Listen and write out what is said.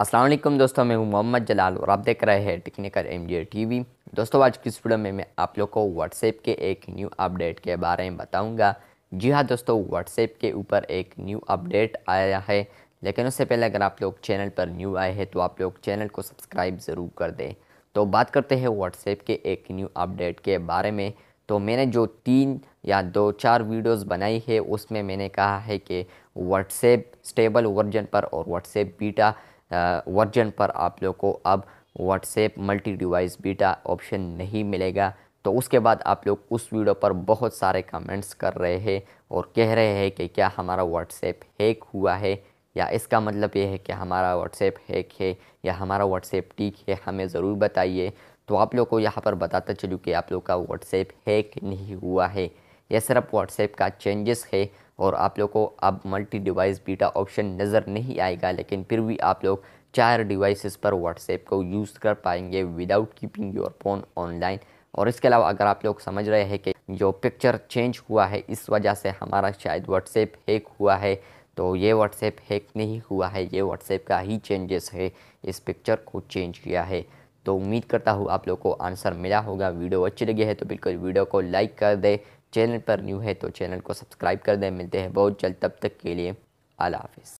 असलम दोस्तों मैं हूँ मोहम्मद जलाल और आप देख रहे हैं टेक्निकल एम डी टीवी दोस्तों आज की इस वीडियो में मैं आप लोग को व्हाट्सएप के एक न्यू अपडेट के बारे में बताऊंगा जी हाँ दोस्तों व्हाट्सएप के ऊपर एक न्यू अपडेट आया है लेकिन उससे पहले अगर आप लोग चैनल पर न्यू आए हैं तो आप लोग चैनल को सब्सक्राइब ज़रूर कर दें तो बात करते हैं व्हाट्सएप के एक न्यू अपडेट के बारे में तो मैंने जो तीन या दो चार वीडियोस बनाई है उसमें मैंने कहा है कि व्हाट्सएप स्टेबल वर्जन पर और व्हाट्सएप बीटा वर्जन पर आप लोग को अब WhatsApp multi device beta option नहीं मिलेगा तो उसके बाद आप लोग उस वीडियो पर बहुत सारे कमेंट्स कर रहे हैं और कह रहे हैं कि क्या हमारा व्हाट्सएप हैक हुआ है या इसका मतलब ये है कि हमारा व्हाट्सएप हैक है या हमारा व्हाट्सएप ठीक है हमें ज़रूर बताइए तो आप लोग को यहाँ पर बताता चलूँ कि आप लोग का व्हाट्सएप हैक नहीं हुआ है यह सिर्फ व्हाट्सएप का चेंजेस है और आप लोग को अब मल्टी डिवाइस बीटा ऑप्शन नज़र नहीं आएगा लेकिन फिर भी आप लोग चार डिवाइसेस पर व्हाट्सएप को यूज़ कर पाएंगे without keeping your phone online और इसके अलावा अगर आप लोग समझ रहे हैं कि जो पिक्चर चेंज हुआ है इस वजह से हमारा शायद व्हाट्सएप हैक हुआ है तो ये व्हाट्सएप हैक नहीं हुआ है ये व्हाट्सएप का ही चेंजेस है इस पिक्चर को चेंज किया है तो उम्मीद करता हूँ आप लोग को आंसर मिला होगा वीडियो अच्छी लगी है तो बिल्कुल वीडियो को लाइक कर दे चैनल पर न्यू है तो चैनल को सब्सक्राइब कर दें मिलते हैं बहुत जल्द तब तक के लिए अला हाफिज़